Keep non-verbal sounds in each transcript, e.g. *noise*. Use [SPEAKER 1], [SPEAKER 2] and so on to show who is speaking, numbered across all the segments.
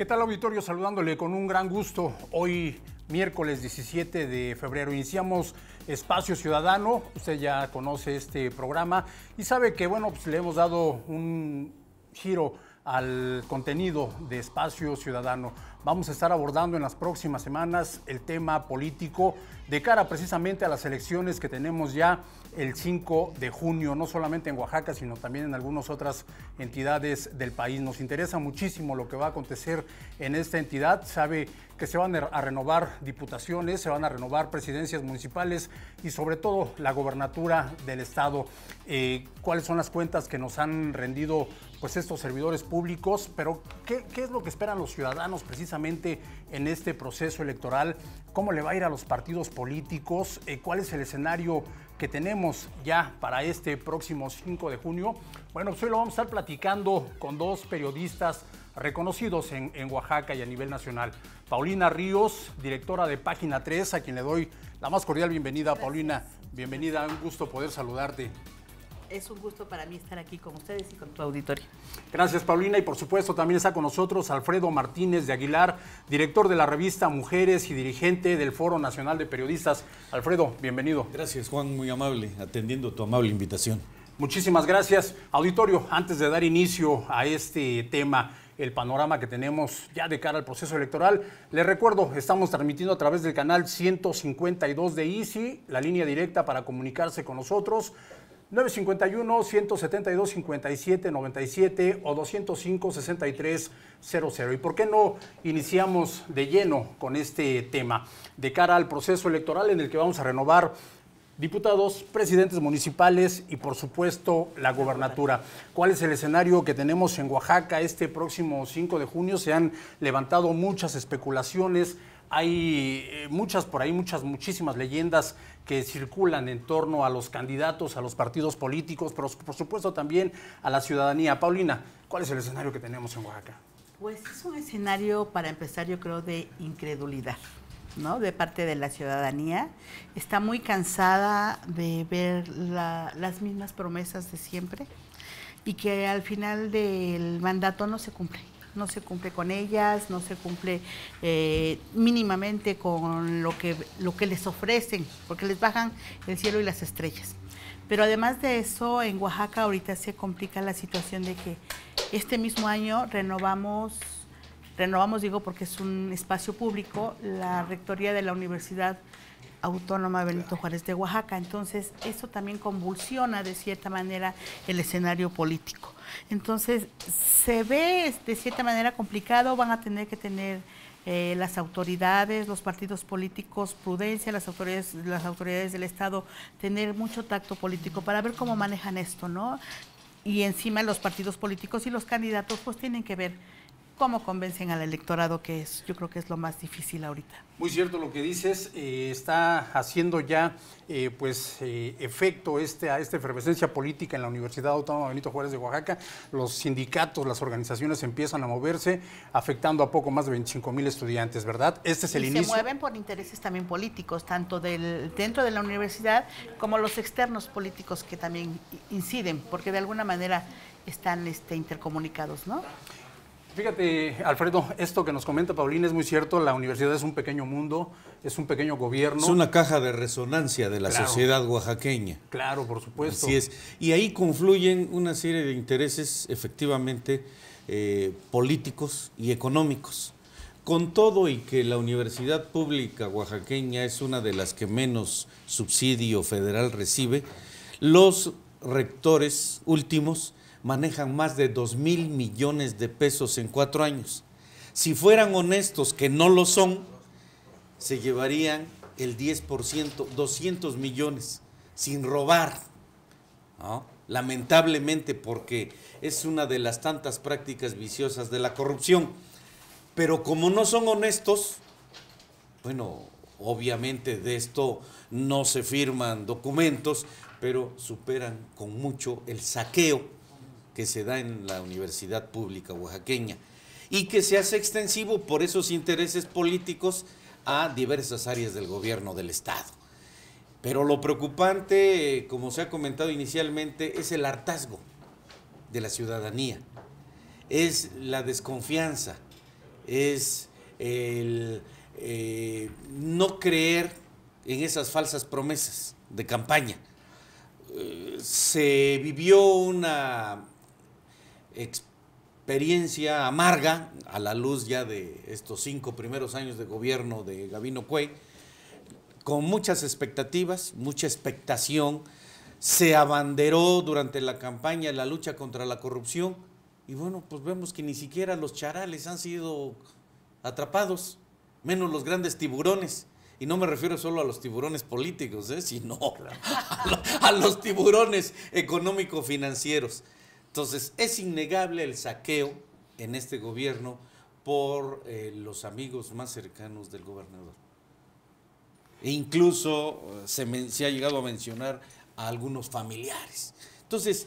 [SPEAKER 1] ¿Qué tal auditorio? Saludándole con un gran gusto. Hoy miércoles 17 de febrero iniciamos Espacio Ciudadano. Usted ya conoce este programa y sabe que bueno, pues le hemos dado un giro al contenido de Espacio Ciudadano. Vamos a estar abordando en las próximas semanas el tema político de cara precisamente a las elecciones que tenemos ya el 5 de junio, no solamente en Oaxaca, sino también en algunas otras entidades del país. Nos interesa muchísimo lo que va a acontecer en esta entidad. Sabe que se van a renovar diputaciones, se van a renovar presidencias municipales y sobre todo la gobernatura del Estado. Eh, ¿Cuáles son las cuentas que nos han rendido pues, estos servidores públicos? Pero qué es lo que esperan los ciudadanos precisamente? en este proceso electoral, cómo le va a ir a los partidos políticos, eh, cuál es el escenario que tenemos ya para este próximo 5 de junio. Bueno, pues hoy lo vamos a estar platicando con dos periodistas reconocidos en, en, Oaxaca y a nivel nacional. Paulina Ríos, directora de Página 3, a quien le doy la más cordial bienvenida. Paulina, bienvenida, un gusto poder saludarte es
[SPEAKER 2] un gusto para mí estar aquí con ustedes y con
[SPEAKER 1] tu auditorio. Gracias, Paulina. Y por supuesto, también está con nosotros Alfredo Martínez de Aguilar, director de la revista Mujeres y dirigente del Foro Nacional de Periodistas. Alfredo, bienvenido. Gracias, Juan, muy amable, atendiendo tu
[SPEAKER 3] amable invitación.
[SPEAKER 1] Muchísimas gracias. Auditorio, antes de dar inicio a este tema, el panorama que tenemos ya de cara al proceso electoral. Les recuerdo, estamos transmitiendo a través del canal 152 de ICI la línea directa para comunicarse con nosotros, 951 172 97 o 205-6300. ¿Y por qué no iniciamos de lleno con este tema de cara al proceso electoral en el que vamos a renovar diputados, presidentes municipales y por supuesto la gobernatura. ¿Cuál es el escenario que tenemos en Oaxaca este próximo 5 de junio? Se han levantado muchas especulaciones, hay eh, muchas por ahí, muchas, muchísimas leyendas que circulan en torno a los candidatos, a los partidos políticos, pero por supuesto también a la ciudadanía. Paulina, ¿cuál es el escenario que tenemos en Oaxaca?
[SPEAKER 2] Pues es un escenario, para empezar, yo creo, de incredulidad, ¿no? De parte de la ciudadanía. Está muy cansada de ver las mismas promesas de siempre y que al final del mandato no se cumple no se cumple con ellas, no se cumple eh, mínimamente con lo que, lo que les ofrecen, porque les bajan el cielo y las estrellas. Pero además de eso, en Oaxaca ahorita se complica la situación de que este mismo año renovamos, renovamos digo porque es un espacio público, la rectoría de la Universidad Autónoma Benito Juárez de Oaxaca. Entonces, eso también convulsiona de cierta manera el escenario político. Entonces, se ve de cierta manera complicado, van a tener que tener eh, las autoridades, los partidos políticos, prudencia, las autoridades, las autoridades del Estado, tener mucho tacto político para ver cómo manejan esto, ¿no? Y encima los partidos políticos y los candidatos pues tienen que ver cómo convencen al electorado, que es, yo creo que es lo más difícil ahorita.
[SPEAKER 1] Muy cierto lo que dices, eh, está haciendo ya eh, pues eh, efecto este, a esta efervescencia política en la Universidad Autónoma Benito Juárez de Oaxaca. Los sindicatos, las organizaciones empiezan a moverse, afectando a poco más de 25 mil estudiantes, ¿verdad? Este es el inicio. Se mueven
[SPEAKER 2] por intereses también políticos, tanto del, dentro de la universidad como los externos políticos que también inciden, porque de alguna manera están este, intercomunicados, ¿no?
[SPEAKER 1] Fíjate, Alfredo, esto que nos comenta Paulina es muy cierto. La universidad es un pequeño mundo, es un pequeño gobierno. Es una
[SPEAKER 3] caja de resonancia de la sociedad oaxaqueña.
[SPEAKER 1] Claro, por supuesto. Así es.
[SPEAKER 3] Y ahí confluyen una serie de intereses efectivamente eh, políticos y económicos. Con todo y que la universidad pública oaxaqueña es una de las que menos subsidio federal recibe, los rectores últimos manejan más de 2 mil millones de pesos en cuatro años. Si fueran honestos, que no lo son, se llevarían el 10%, 200 millones, sin robar. Lamentablemente, porque es una de las tantas prácticas viciosas de la corrupción. Pero como no son honestos, bueno, obviamente de esto no se firman documentos, pero superan con mucho el saqueo que se da en la Universidad Pública Oaxaqueña y que se hace extensivo por esos intereses políticos a diversas áreas del gobierno del Estado. Pero lo preocupante, como se ha comentado inicialmente, es el hartazgo de la ciudadanía, es la desconfianza, es el eh, no creer en esas falsas promesas de campaña. Eh, se vivió una experiencia amarga a la luz ya de estos cinco primeros años de gobierno de Gabino Cuey, con muchas expectativas, mucha expectación, se abanderó durante la campaña la lucha contra la corrupción y bueno, pues vemos que ni siquiera los charales han sido atrapados, menos los grandes tiburones. Y no me refiero solo a los tiburones políticos, ¿eh? sino *laughs* a los tiburones económico-financieros. Entonces, es innegable el saqueo en este gobierno por eh, los amigos más cercanos del gobernador. E incluso eh, se, se ha llegado a mencionar a algunos familiares. Entonces,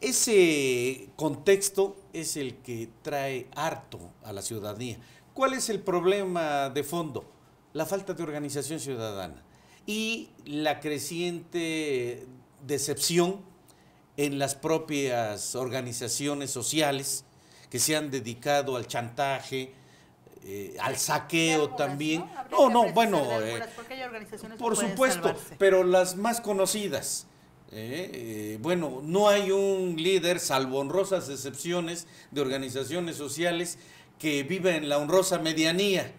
[SPEAKER 3] ese contexto es el que trae harto a la ciudadanía. ¿Cuál es el problema de fondo? La falta de organización ciudadana y la creciente eh, decepción en las propias organizaciones sociales que se han dedicado al chantaje, eh, al saqueo también. No, no, bueno, eh, por supuesto, pero las más conocidas. Eh, bueno, no hay un líder, salvo honrosas excepciones de organizaciones sociales, que vive en la honrosa medianía.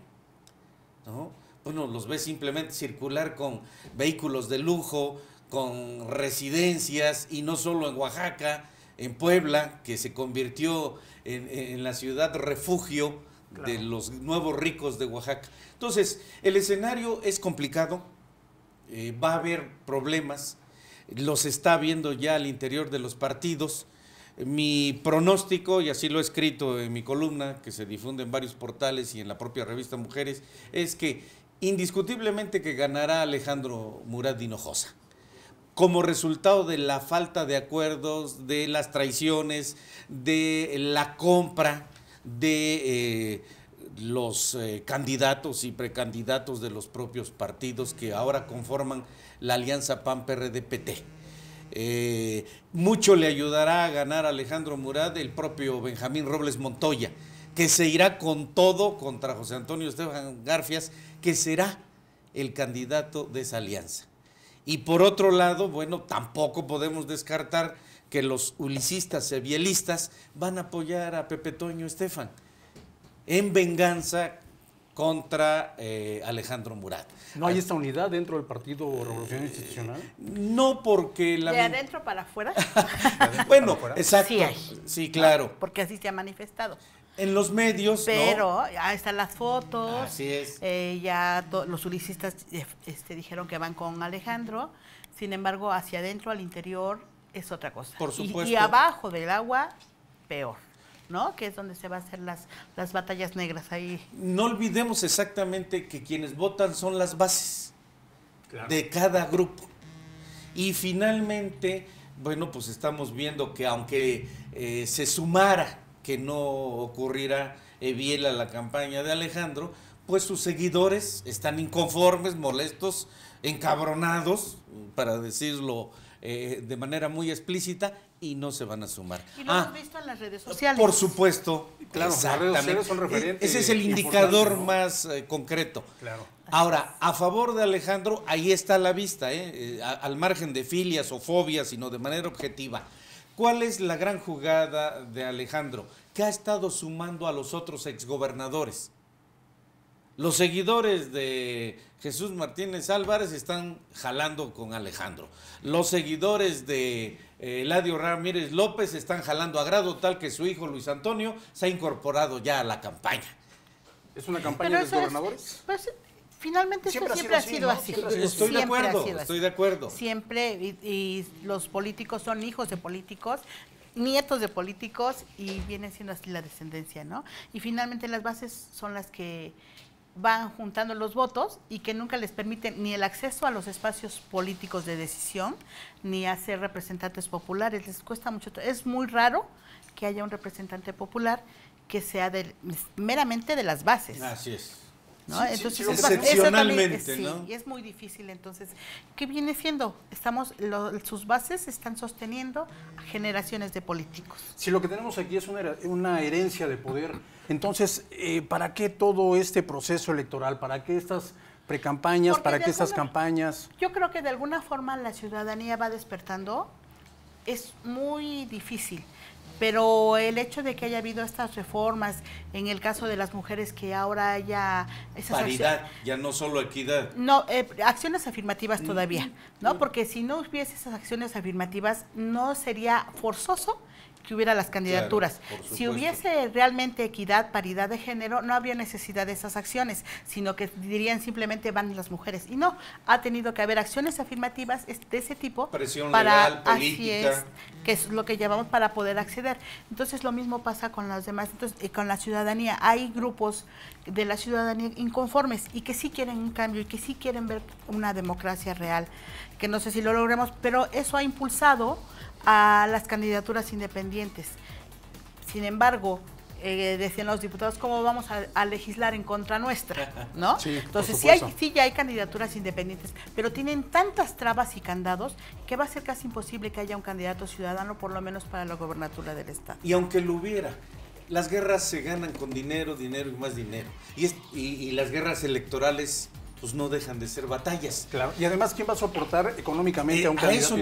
[SPEAKER 3] Bueno, los ves simplemente circular con vehículos de lujo, con residencias y no solo en Oaxaca, en Puebla, que se convirtió en, la ciudad refugio de los nuevos ricos de Oaxaca. Entonces, el escenario es complicado, eh, va a haber problemas, los está viendo ya al interior de los partidos. Mi pronóstico, y así lo he escrito en mi columna, que se difunde en varios portales y en la propia revista Mujeres, es que indiscutiblemente que ganará Alejandro Murat Hinojosa como resultado de la falta de acuerdos, de las traiciones, de la compra de eh, los eh, candidatos y precandidatos de los propios partidos que ahora conforman la alianza PAN-PRD-PT. Eh, mucho le ayudará a ganar Alejandro Murad el propio Benjamín Robles Montoya, que se irá con todo contra José Antonio Esteban Garfias, que será el candidato de esa alianza. Y por otro lado, bueno, tampoco podemos descartar que los ulicistas y van a apoyar a Pepe Toño Estefan en venganza contra eh, Alejandro Murat. ¿No hay ah, esta unidad dentro del Partido Revolución eh, Institucional? no, porque la... ¿De
[SPEAKER 2] adentro para afuera?
[SPEAKER 3] *laughs* bueno, exacto. Sí, hay. sí, claro. Ah,
[SPEAKER 2] porque así se ha manifestado
[SPEAKER 3] en los medios.
[SPEAKER 2] Pero ahí están las fotos. Así es. Eh, ya los ulicistas eh, este, dijeron que van con Alejandro. Sin embargo, hacia adentro, al interior, es otra cosa. Por supuesto. Y, abajo del agua, peor. ¿no? Que es donde se van a hacer las, las batallas negras ahí.
[SPEAKER 3] No olvidemos exactamente que quienes votan son las bases de cada grupo. Y finalmente, bueno, pues estamos viendo que aunque eh, se sumara que no ocurrirá a eh, la campaña de Alejandro, pues sus seguidores están inconformes, molestos, encabronados, para decirlo eh, de manera muy explícita, y no se van a sumar. Y lo ah,
[SPEAKER 2] visto en las redes sociales. Por
[SPEAKER 3] supuesto, claro, las redes son e-, referentes. Ese es el indicador más eh, concreto. Claro. Ahora, a favor de Alejandro, ahí está la vista, al margen de filias o fobias, sino de manera objetiva. ¿Cuál es la gran jugada de Alejandro? ¿Qué ha estado sumando a los otros exgobernadores. Los seguidores de Jesús Martínez Álvarez están jalando con Alejandro. Los seguidores de eh, Ladio Ramírez López están jalando a grado tal que su hijo Luis Antonio se ha incorporado ya a la campaña. ¿Es una campaña de los gobernadores?
[SPEAKER 2] Pues, Finalmente siempre esto siempre ha sido, así. Estoy de acuerdo, Siempre, y, los políticos son hijos de políticos, nietos de políticos, y viene siendo así la descendencia, ¿no? Y finalmente las bases son las que van juntando los votos y que nunca les permiten ni el acceso a los espacios políticos de decisión, ni a ser representantes populares. Les cuesta mucho. Es muy raro que haya un representante popular que sea meramente de las bases. Así es entonces, es excepcionalmente, es, es muy difícil. Entonces, ¿qué viene siendo? Estamos, sus bases están sosteniendo a generaciones de políticos.
[SPEAKER 1] Si lo que tenemos aquí es una, una herencia de poder, entonces, eh, ¿para qué todo este proceso electoral? ¿Para qué estas precampañas? ¿Para qué estas campañas?
[SPEAKER 2] Yo creo que de alguna forma la ciudadanía va despertando. Es muy difícil pero el hecho de que haya habido estas reformas en el caso de las mujeres que ahora haya esas paridad
[SPEAKER 3] ya no solo equidad
[SPEAKER 2] no eh, acciones afirmativas todavía no porque si no hubiese esas acciones afirmativas no sería forzoso que hubiera las candidaturas. si hubiese realmente equidad, paridad de género, no habría necesidad de esas acciones, sino que dirían simplemente van las mujeres. Y no, ha tenido que haber acciones afirmativas de ese tipo Presión para así es, que es lo que llevamos para poder acceder. Entonces lo mismo pasa con las demás, entonces eh, con la ciudadanía. Hay grupos de la ciudadanía inconformes y que sí quieren un cambio y que sí quieren ver una democracia real, que no sé si lo logremos, pero eso ha impulsado a las candidaturas independientes. Sin embargo, eh, decían los diputados, ¿cómo vamos a, legislar en contra nuestra? *laughs* ¿No?
[SPEAKER 3] Sí, Entonces, sí, hay,
[SPEAKER 2] ya hay candidaturas independientes, pero tienen tantas trabas y candados que va a ser casi imposible que haya un candidato ciudadano, por lo menos para la gobernatura del Estado. Y aunque
[SPEAKER 3] lo hubiera, las guerras se ganan con dinero, dinero y más dinero. y las guerras electorales pues no dejan de ser batallas. Claro.
[SPEAKER 1] Y además, ¿quién va a soportar económicamente eh, a un candidato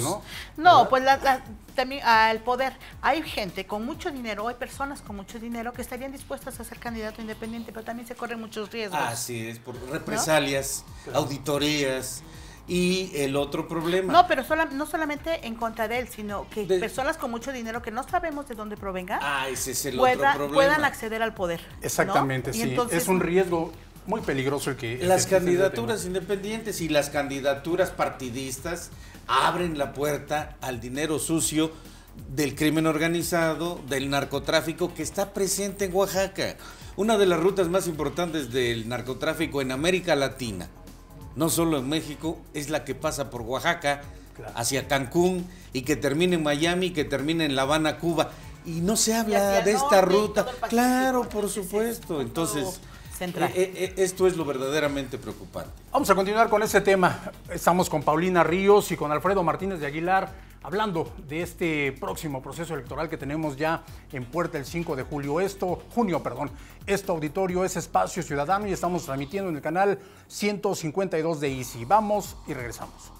[SPEAKER 3] no?
[SPEAKER 2] No, pues la, también al poder. Hay gente con mucho dinero, hay personas con mucho dinero que estarían dispuestas a ser candidato independiente, pero también se corren muchos riesgos. Así
[SPEAKER 3] es, por represalias, auditorías. Y el otro problema. No,
[SPEAKER 2] pero no solamente en contra de él, sino que personas con mucho dinero que no sabemos de dónde provenga ah, puedan acceder al poder.
[SPEAKER 1] Exactamente, sí. es un riesgo muy peligroso el que... las candidaturas
[SPEAKER 3] independientes y las candidaturas partidistas abren la puerta al dinero sucio del crimen organizado, del narcotráfico que está presente en Oaxaca. Una de las rutas más importantes del narcotráfico en América Latina, no solo en México, es la que pasa por Oaxaca hacia Cancún y que termina en Miami, y que termina en La Habana, Cuba. Y no se habla de esta ruta. Claro, por supuesto. Entonces eh, eh, eh, esto es lo verdaderamente preocupante. Vamos a continuar con ese
[SPEAKER 1] tema. Estamos con Paulina Ríos y con Alfredo Martínez de Aguilar hablando de este próximo proceso electoral que tenemos ya en puerta el 5 de julio, esto, junio, perdón. Este auditorio es Espacio Ciudadano y estamos transmitiendo en el canal 152 de ICI. Vamos y regresamos.